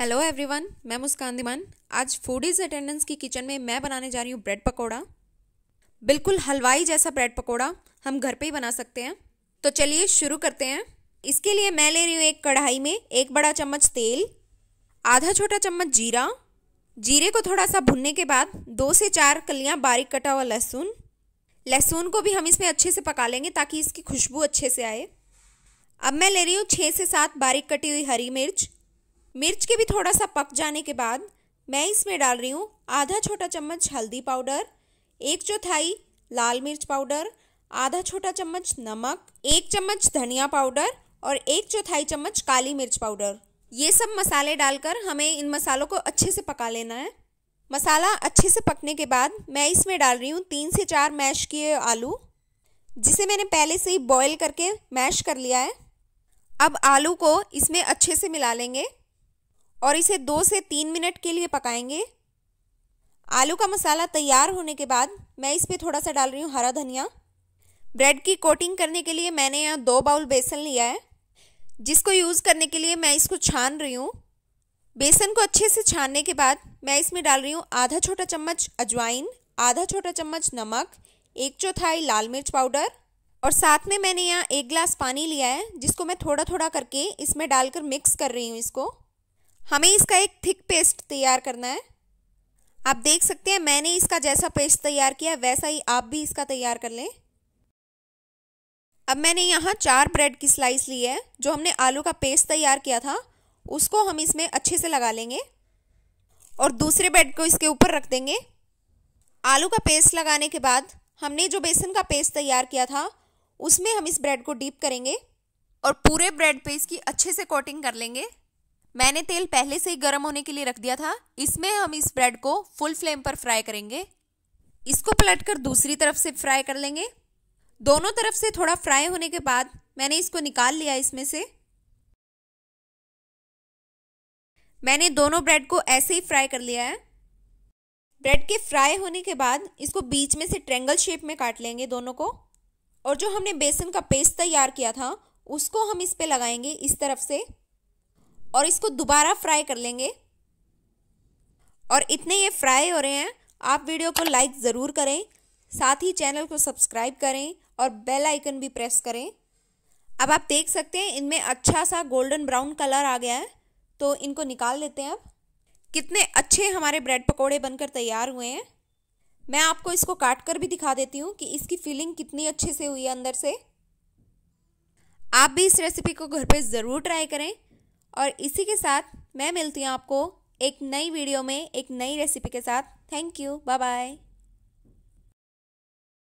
hello everyone मैं मुस्कान दिमान आज foodies attendance की किचन में मैं बनाने जा रही हूँ ब्रेड पकौड़ा बिल्कुल हलवाई जैसा ब्रेड पकौड़ा हम घर पे ही बना सकते हैं तो चलिए शुरू करते हैं इसके लिए मैं ले रही हूँ एक कढ़ाई में एक बड़ा चम्मच तेल आधा छोटा चम्मच जीरा जीरे को थोड़ा सा भुनने के बाद दो से चार कलियाँ बारीक कटा हुआ लहसुन लहसुन को भी हम इसमें अच्छे से पका लेंगे ताकि इसकी खुशबू अच्छे से आए अब मैं ले रही हूँ छः से सात बारीक कटी हुई हरी मिर्च मिर्च के भी थोड़ा सा पक जाने के बाद मैं इसमें डाल रही हूँ आधा छोटा चम्मच हल्दी पाउडर एक चौथाई लाल मिर्च पाउडर आधा छोटा चम्मच नमक एक चम्मच धनिया पाउडर और एक चौथाई चम्मच काली मिर्च पाउडर ये सब मसाले डालकर हमें इन मसालों को अच्छे से पका लेना है मसाला अच्छे से पकने के बाद मैं इसमें डाल रही हूँ तीन से चार मैश किए आलू जिसे मैंने पहले से ही बॉईल करके मैश कर लिया है अब आलू को इसमें अच्छे से मिला लेंगे और इसे दो से तीन मिनट के लिए पकाएंगे आलू का मसाला तैयार होने के बाद मैं इस पर थोड़ा सा डाल रही हूँ हरा धनिया ब्रेड की कोटिंग करने के लिए मैंने यहाँ दो बाउल बेसन लिया है जिसको यूज़ करने के लिए मैं इसको छान रही हूँ बेसन को अच्छे से छानने के बाद मैं इसमें डाल रही हूँ आधा छोटा चम्मच अजवाइन आधा छोटा चम्मच नमक एक चौथाई लाल मिर्च पाउडर और साथ में मैंने यहाँ एक गिलास पानी लिया है जिसको मैं थोड़ा थोड़ा करके इसमें डालकर मिक्स कर रही हूँ इसको हमें इसका एक थिक पेस्ट तैयार करना है आप देख सकते हैं मैंने इसका जैसा पेस्ट तैयार किया वैसा ही आप भी इसका तैयार कर लें अब मैंने यहाँ चार ब्रेड की स्लाइस ली है जो हमने आलू का पेस्ट तैयार किया था उसको हम इसमें अच्छे से लगा लेंगे और दूसरे ब्रेड को इसके ऊपर रख देंगे आलू का पेस्ट लगाने के बाद हमने जो बेसन का पेस्ट तैयार किया था उसमें हम इस ब्रेड को डीप करेंगे और पूरे ब्रेड पे इसकी अच्छे से कोटिंग कर लेंगे मैंने तेल पहले से ही गर्म होने के लिए रख दिया था इसमें हम इस ब्रेड को फुल फ्लेम पर फ्राई करेंगे इसको पलटकर दूसरी तरफ से फ्राई कर लेंगे दोनों तरफ से थोड़ा फ्राई होने के बाद मैंने इसको निकाल लिया इसमें से मैंने दोनों ब्रेड को ऐसे ही फ्राई कर लिया है ब्रेड के फ्राई होने के बाद इसको बीच में से ट्रेंगल शेप में काट लेंगे दोनों को और जो हमने बेसन का पेस्ट तैयार किया था उसको हम इस पे लगाएंगे इस तरफ से और इसको दोबारा फ्राई कर लेंगे और इतने ये फ्राई हो रहे हैं आप वीडियो को लाइक ज़रूर करें साथ ही चैनल को सब्सक्राइब करें और बेल आइकन भी प्रेस करें अब आप देख सकते हैं इनमें अच्छा सा गोल्डन ब्राउन कलर आ गया है तो इनको निकाल लेते हैं अब कितने अच्छे हमारे ब्रेड पकोड़े बनकर तैयार हुए हैं मैं आपको इसको काट कर भी दिखा देती हूँ कि इसकी फीलिंग कितनी अच्छे से हुई है अंदर से आप भी इस रेसिपी को घर पे ज़रूर ट्राई करें और इसी के साथ मैं मिलती हूँ आपको एक नई वीडियो में एक नई रेसिपी के साथ थैंक यू बाय बाय